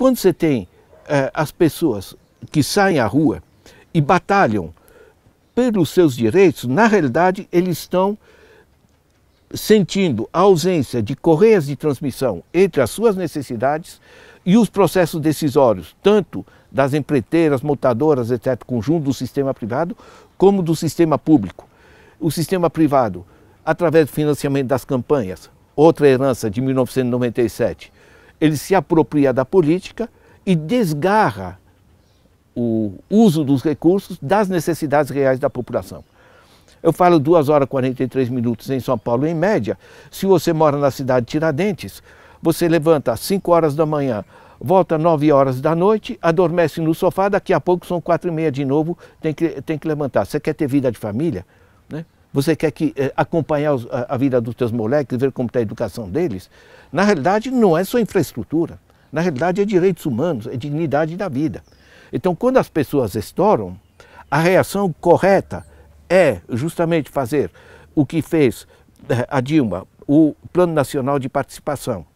Quando você tem eh, as pessoas que saem à rua e batalham pelos seus direitos, na realidade eles estão sentindo a ausência de correias de transmissão entre as suas necessidades e os processos decisórios, tanto das empreiteiras, montadoras, etc., conjunto do sistema privado, como do sistema público. O sistema privado, através do financiamento das campanhas, outra herança de 1997, ele se apropria da política e desgarra o uso dos recursos das necessidades reais da população. Eu falo 2 horas e 43 minutos em São Paulo, em média. Se você mora na cidade de Tiradentes, você levanta às 5 horas da manhã, volta 9 horas da noite, adormece no sofá, daqui a pouco são 4 e meia de novo, tem que, tem que levantar. Você quer ter vida de família? Né? você quer que eh, acompanhar os, a, a, vida dos teus moleques, ver como está a educação deles. Na realidade, não é só infraestrutura. Na realidade, é direitos humanos, é dignidade da vida. Então, quando as pessoas estouram, a reação correta é justamente fazer o que fez eh, a Dilma, o Plano Nacional de Participação,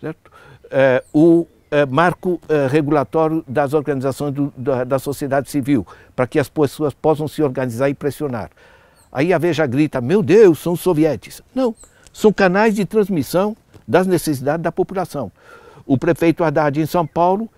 certo? Eh, o eh, marco eh, regulatório das organizações do, da, da sociedade civil, para que as pessoas possam se organizar e pressionar. Aí a Veja grita: meu Deus, são soviéticos. Não, são canais de transmissão das necessidades da população. O prefeito Haddad em São Paulo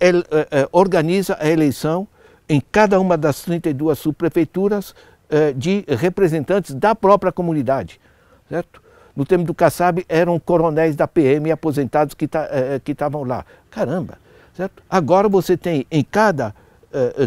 ele, é, eh, é, é, organiza a eleição em cada uma das 32 subprefeituras eh, de representantes da própria comunidade, certo? No tempo do Kassab eram coronéis da PM aposentados que tá, eh, estavam lá. Caramba, certo? Agora você tem em cada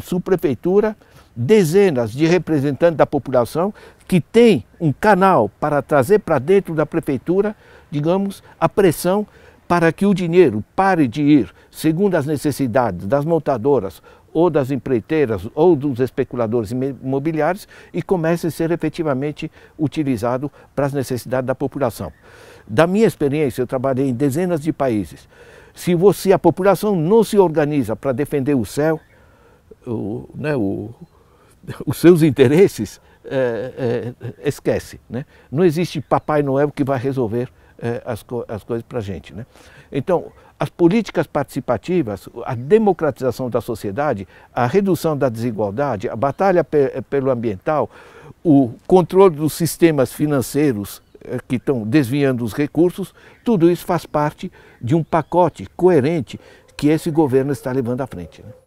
subprefeitura dezenas de representantes da população que tem um canal para trazer para dentro da prefeitura, digamos, a pressão para que o dinheiro pare de ir segundo as necessidades das montadoras ou das empreiteiras ou dos especuladores imobiliários e comece a ser efetivamente utilizado para as necessidades da população. Da minha experiência, eu trabalhei em dezenas de países. Se você, a população não se organiza para defender o céu, o, né, o, os seus interesses, é, é, esquece. Né? Não existe Papai Noel que vai resolver é, as, co as coisas para a gente. Né? Então, as políticas participativas, a democratização da sociedade, a redução da desigualdade, a batalha pe é, pelo ambiental, o controle dos sistemas financeiros é, que estão desviando os recursos, tudo isso faz parte de um pacote coerente que esse governo está levando à frente. Né?